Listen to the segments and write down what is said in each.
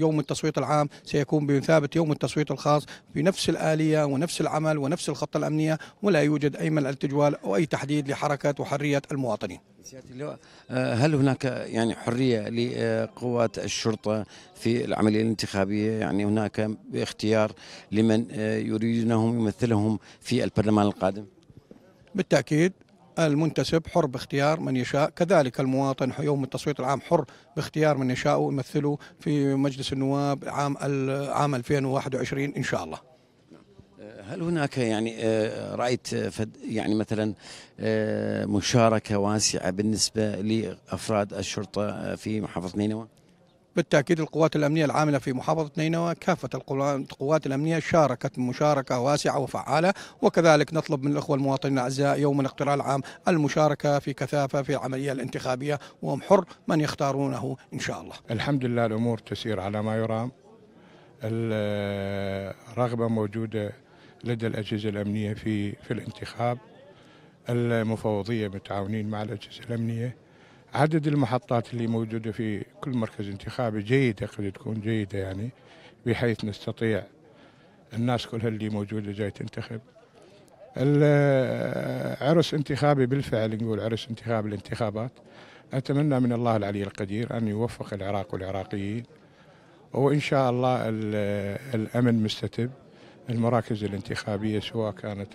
يوم التصويت العام سيكون بمثابة يوم التصويت الخاص بنفس الآلية ونفس العمل ونفس الخطة الأمنية ولا يوجد أي ملء التجوال أو أي تحديد لحركة وحرية المواطنين آه، هل هناك يعني حرية لقوات الشرطة في العملية الانتخابية يعني هناك باختيار لمن آه، يريدونهم يمثلهم في البرلمان القادم؟ بالتأكيد المنتسب حر باختيار من يشاء كذلك المواطن يوم التصويت العام حر باختيار من يشاء ويمثله في مجلس النواب عام عام 2021 ان شاء الله هل هناك يعني آه، رايت آه، يعني مثلا آه، مشاركه واسعه بالنسبه لافراد الشرطه في محافظه نينوى؟ بالتأكيد القوات الأمنية العاملة في محافظة نينوى كافة القوات الأمنية شاركت مشاركة واسعة وفعالة وكذلك نطلب من الأخوة المواطنين الأعزاء يوم الاقتراع العام المشاركة في كثافة في العملية الانتخابية وهم حر من يختارونه إن شاء الله الحمد لله الأمور تسير على ما يرام الرغبة موجودة لدى الأجهزة الأمنية في في الانتخاب المفوضية متعاونين مع الأجهزة الأمنية عدد المحطات اللي موجودة في كل مركز انتخابي جيدة قد تكون جيدة يعني بحيث نستطيع الناس كلها اللي موجودة جاي تنتخب عرس انتخابي بالفعل نقول عرس انتخاب الانتخابات أتمنى من الله العلي القدير أن يوفق العراق والعراقيين وإن شاء الله الأمن مستتب المراكز الانتخابية سواء كانت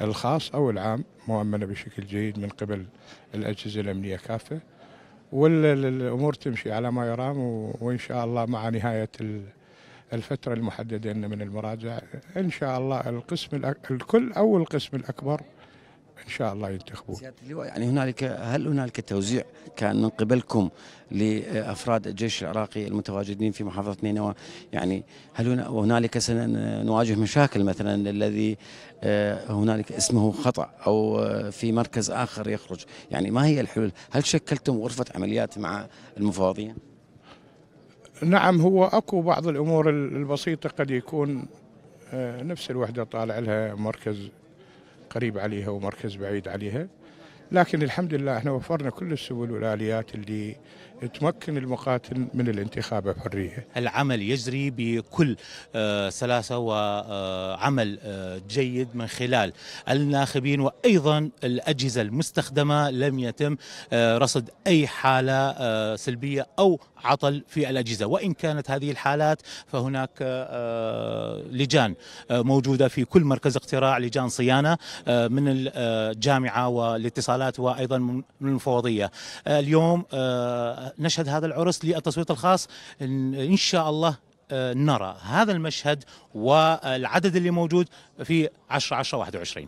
الخاص أو العام مؤمنة بشكل جيد من قبل الأجهزة الأمنية كافة والأمور تمشي على ما يرام وإن شاء الله مع نهاية الفترة المحددة لنا من المراجع إن شاء الله القسم الكل أو القسم الأكبر ان شاء الله ينتخبون سياده اللواء يعني هنالك هل هنالك توزيع كان من قبلكم لافراد الجيش العراقي المتواجدين في محافظه نينوى يعني هل هنالك سنواجه مشاكل مثلا الذي آه، هنالك اسمه خطا او آه، في مركز اخر يخرج يعني ما هي الحلول هل شكلتم غرفه عمليات مع المفوضيه نعم هو اكو بعض الامور البسيطه قد يكون آه، نفس الوحده طالع لها مركز قريب عليها ومركز بعيد عليها لكن الحمد لله احنا وفرنا كل السبل والاليات اللي تمكن المقاتل من الانتخاب بحرية العمل يجري بكل آه، سلاسة وعمل آه، آه، جيد من خلال الناخبين وأيضا الأجهزة المستخدمة لم يتم رصد أي حالة سلبية أو عطل في الأجهزة وإن كانت هذه الحالات فهناك لجان موجودة في كل مركز اقتراع لجان صيانة من الجامعة والاتصالات وأيضا من المفوضية اليوم نشهد هذا العرس للتصويت الخاص إن شاء الله آه، نرى هذا المشهد والعدد اللي موجود في 10 10 21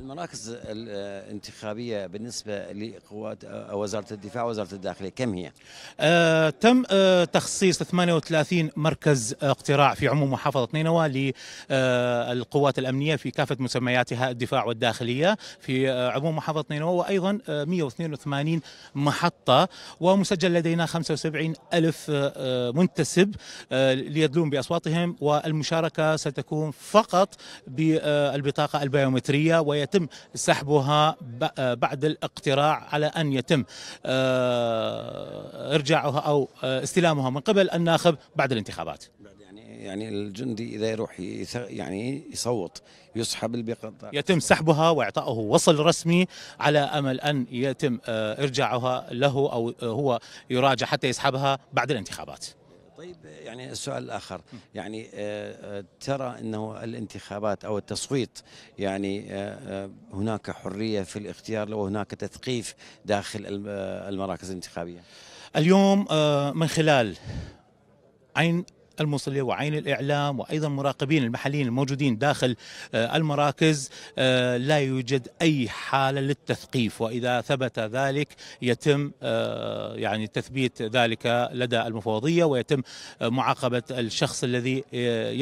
المراكز الانتخابية آه، بالنسبة لقوات آه، وزارة الدفاع ووزارة الداخلية كم هي؟ آه تم آه تخصيص 38 مركز اقتراع في عموم محافظة نينوى للقوات آه الأمنية في كافة مسمياتها الدفاع والداخلية في آه عموم محافظة نينوى وأيضا آه 182 محطة ومسجل لدينا 75 ألف آه،, آه منتسب آه ليدلون بأصواتهم والمشاركة ستكون فقط بالبطاقة البيومترية وي يتم سحبها آه، بعد الاقتراع على أن يتم آه، إرجاعها أو آه، استلامها من قبل الناخب بعد الانتخابات يعني،, يعني الجندي اذا يروح يعني يصوت يسحب البقطة يتم سحبها واعطائه وصل رسمي على امل ان يتم ارجاعها له او هو يراجع حتى يسحبها بعد الانتخابات طيب يعني السؤال الاخر يعني آه، آه، ترى انه الانتخابات او التصويت يعني آه، هناك حريه في الاختيار لو هناك تثقيف داخل المراكز الانتخابيه اليوم من خلال عين الموصلية وعين الإعلام وأيضا المراقبين المحليين الموجودين داخل آه، المراكز آه، لا يوجد أي حالة للتثقيف وإذا ثبت ذلك يتم آه، يعني تثبيت ذلك لدى المفوضية ويتم معاقبة الشخص الذي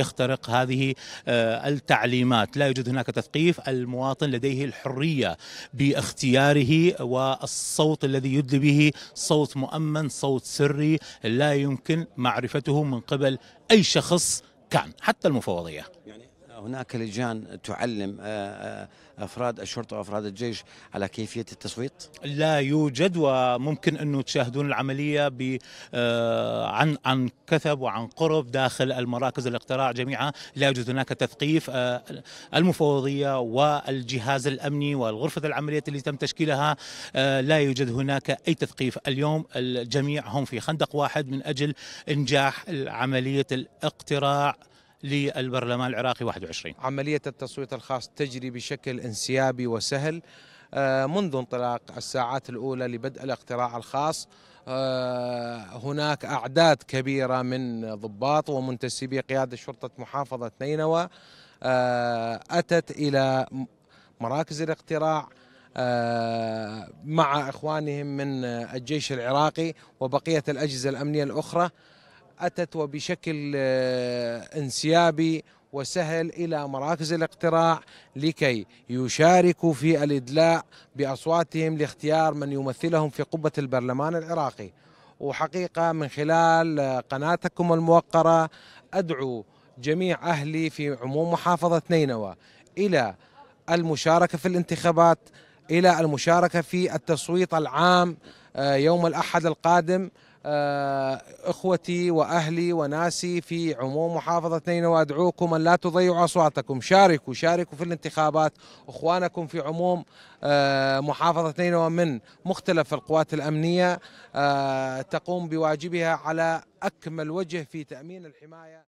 يخترق هذه التعليمات لا يوجد هناك تثقيف المواطن لديه الحرية باختياره والصوت الذي يدلي به صوت مؤمن صوت سري لا يمكن معرفته من قبل أي شخص كان حتى المفوضية يعني هناك لجان تعلم آه، آه، افراد الشرطه وافراد الجيش على كيفيه التصويت؟ لا يوجد وممكن انه تشاهدون العمليه ب آه، عن عن كثب وعن قرب داخل المراكز الاقتراع جميعها، لا يوجد هناك تثقيف المفوضيه والجهاز الامني والغرفه العمليات اللي تم تشكيلها لا يوجد هناك اي تثقيف، اليوم الجميع هم في خندق واحد من اجل انجاح عمليه الاقتراع للبرلمان العراقي 21 عملية التصويت الخاص تجري بشكل انسيابي وسهل آه، منذ انطلاق الساعات الأولى لبدء الاقتراع الخاص آه، هناك أعداد كبيرة من ضباط ومنتسبي قيادة شرطة محافظة نينوى آه، أتت إلى مراكز الاقتراع مع إخوانهم من الجيش العراقي وبقية الأجهزة الأمنية الأخرى أتت وبشكل آه، انسيابي وسهل إلى مراكز الاقتراع لكي يشاركوا في الإدلاء بأصواتهم لاختيار من يمثلهم في قبة البرلمان العراقي وحقيقة من خلال آه، قناتكم الموقرة أدعو جميع أهلي في عموم محافظة نينوى إلى المشاركة في الانتخابات إلى المشاركة في التصويت العام آه، يوم الأحد القادم آه، اخوتي واهلي وناسي في عموم محافظه نينوى وادعوكم ان لا تضيعوا اصواتكم، شاركوا شاركوا في الانتخابات، اخوانكم في عموم آه، محافظه نينوى من مختلف القوات الامنيه آه، تقوم بواجبها على اكمل وجه في تامين الحمايه